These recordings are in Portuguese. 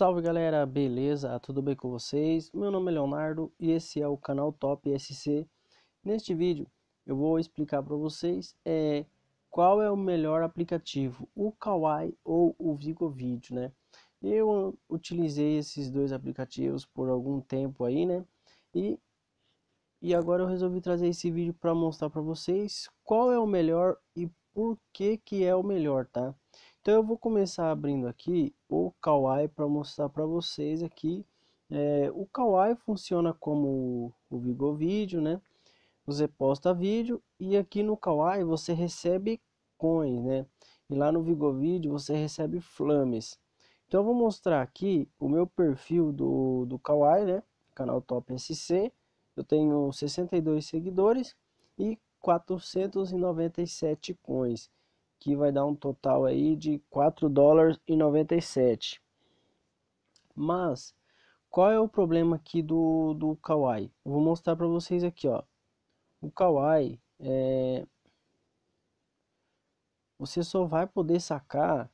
Salve galera, beleza? Tudo bem com vocês? Meu nome é Leonardo e esse é o canal Top SC. Neste vídeo eu vou explicar para vocês é, qual é o melhor aplicativo, o Kawaii ou o Vigo Video né? Eu utilizei esses dois aplicativos por algum tempo aí, né? E, e agora eu resolvi trazer esse vídeo para mostrar para vocês qual é o melhor e por que que é o melhor, tá? Então eu vou começar abrindo aqui o Kawaii para mostrar para vocês aqui. É, o Kawaii funciona como o Vigo Vídeo, né? Você posta vídeo e aqui no Kawaii você recebe coins, né? E lá no Vigo Vídeo você recebe flames. Então eu vou mostrar aqui o meu perfil do, do Kawaii, né? Canal Top SC. Eu tenho 62 seguidores e 497 coins que vai dar um total aí de 4 dólares e 97. Mas qual é o problema aqui do, do Kawaii? vou mostrar para vocês aqui, ó. O Kawaii é... você só vai poder sacar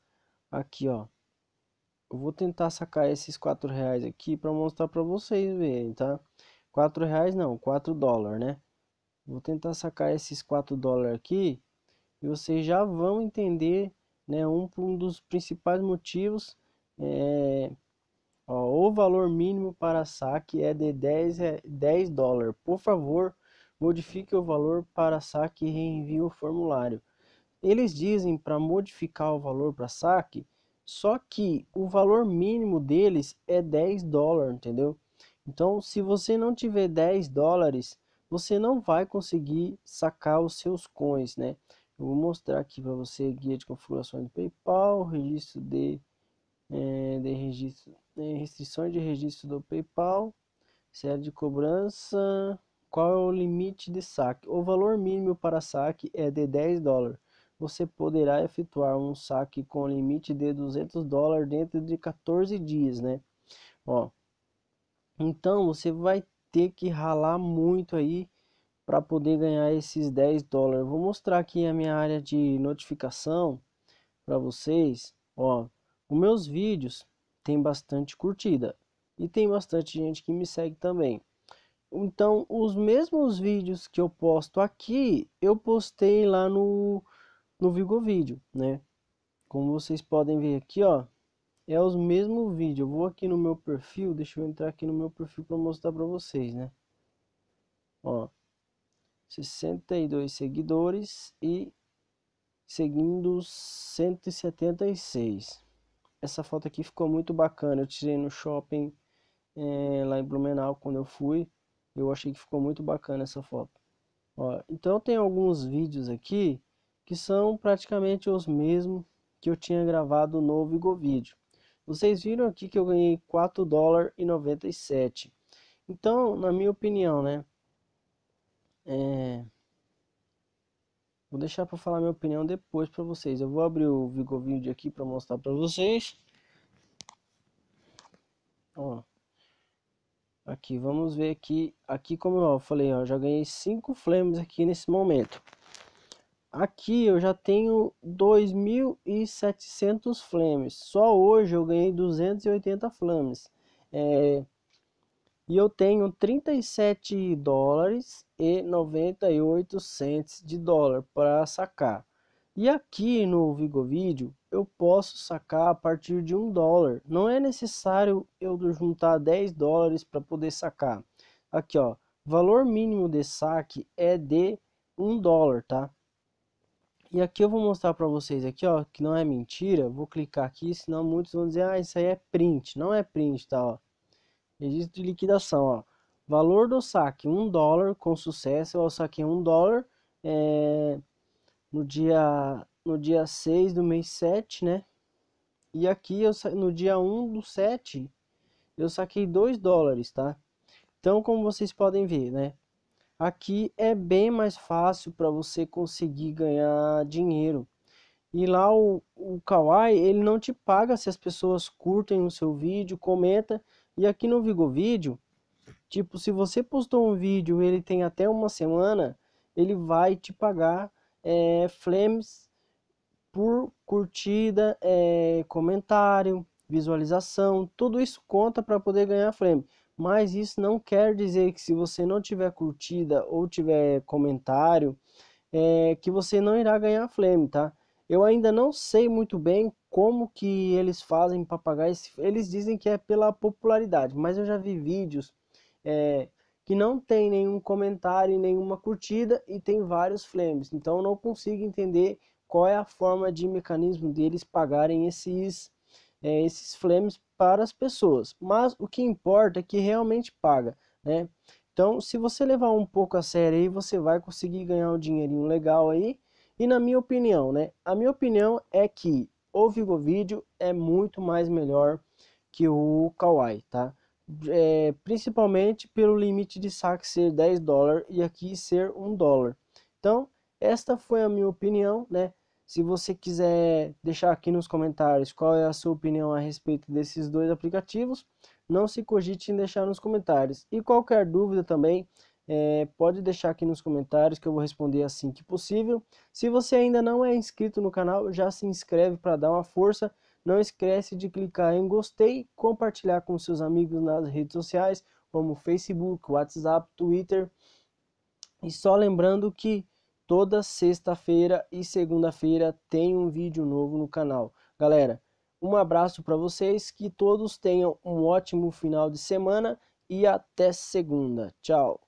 aqui, ó. Eu vou tentar sacar esses 4 reais aqui para mostrar para vocês verem, tá? 4 reais não, 4 dólares, né? Vou tentar sacar esses 4 dólares aqui e vocês já vão entender né, um, um dos principais motivos é, ó, o valor mínimo para saque é de 10, 10 dólares. Por favor, modifique o valor para saque e reenvie o formulário. Eles dizem para modificar o valor para saque, só que o valor mínimo deles é 10 dólares, entendeu? Então, se você não tiver 10 dólares, você não vai conseguir sacar os seus coins, né? Eu vou mostrar aqui para você guia de configurações do PayPal, registro de, é, de registro, restrições de registro do PayPal, série de cobrança, qual é o limite de saque? O valor mínimo para saque é de 10 dólares. Você poderá efetuar um saque com limite de 200 dólares dentro de 14 dias, né? Ó, então você vai ter que ralar muito aí para poder ganhar esses 10 dólares. vou mostrar aqui a minha área de notificação para vocês. Ó, os meus vídeos tem bastante curtida e tem bastante gente que me segue também. Então, os mesmos vídeos que eu posto aqui, eu postei lá no no Vigo Vídeo, né? Como vocês podem ver aqui, ó, é os mesmos vídeos. Eu vou aqui no meu perfil, deixa eu entrar aqui no meu perfil para mostrar para vocês, né? Ó, 62 seguidores e seguindo 176. Essa foto aqui ficou muito bacana, eu tirei no shopping é, lá em Blumenau quando eu fui. Eu achei que ficou muito bacana essa foto. Ó, então tem alguns vídeos aqui que são praticamente os mesmos que eu tinha gravado no vídeo Vocês viram aqui que eu ganhei 4 dólares e 97. Então, na minha opinião, né, é... Vou deixar para falar minha opinião depois para vocês. Eu vou abrir o Vigo Video aqui para mostrar para vocês. Ó. Aqui, vamos ver aqui. Aqui, como eu falei, ó, já ganhei 5 flames aqui nesse momento. Aqui eu já tenho 2.700 flames. Só hoje eu ganhei 280 flames. É, e eu tenho 37 dólares e 98 cents de dólar para sacar. E aqui no Vigovídeo eu posso sacar a partir de um dólar. Não é necessário eu juntar 10 dólares para poder sacar. Aqui ó, valor mínimo de saque é de um dólar, tá? E aqui eu vou mostrar para vocês aqui, ó, que não é mentira. Vou clicar aqui, senão muitos vão dizer, ah, isso aí é print. Não é print, tá? Ó. Registro de liquidação, ó. Valor do saque, 1 dólar com sucesso. Eu é saquei 1 dólar é, no, dia, no dia 6 do mês 7, né? E aqui eu, no dia 1 do 7 eu saquei 2 dólares, tá? Então, como vocês podem ver, né? Aqui é bem mais fácil para você conseguir ganhar dinheiro. E lá o, o Kawaii, ele não te paga se as pessoas curtem o seu vídeo, comentam, e aqui no Vigo Vídeo, tipo, se você postou um vídeo ele tem até uma semana, ele vai te pagar é, flames por curtida, é, comentário, visualização, tudo isso conta para poder ganhar frame. Mas isso não quer dizer que se você não tiver curtida ou tiver comentário, é, que você não irá ganhar flame, tá? Eu ainda não sei muito bem como que eles fazem para pagar esse... Eles dizem que é pela popularidade, mas eu já vi vídeos é, que não tem nenhum comentário, nenhuma curtida e tem vários flames. Então eu não consigo entender qual é a forma de mecanismo deles pagarem esses, é, esses flames para as pessoas. Mas o que importa é que realmente paga, né? Então, se você levar um pouco a sério aí, você vai conseguir ganhar um dinheirinho legal aí. E na minha opinião, né? A minha opinião é que o Vigovídeo é muito mais melhor que o Kawhi, tá? É, principalmente pelo limite de saque ser 10 dólares e aqui ser 1 dólar. Então, esta foi a minha opinião, né? Se você quiser deixar aqui nos comentários qual é a sua opinião a respeito desses dois aplicativos, não se cogite em deixar nos comentários. E qualquer dúvida também, é, pode deixar aqui nos comentários que eu vou responder assim que possível. Se você ainda não é inscrito no canal, já se inscreve para dar uma força. Não esquece de clicar em gostei, compartilhar com seus amigos nas redes sociais, como Facebook, WhatsApp, Twitter. E só lembrando que toda sexta-feira e segunda-feira tem um vídeo novo no canal. Galera, um abraço para vocês, que todos tenham um ótimo final de semana e até segunda. Tchau!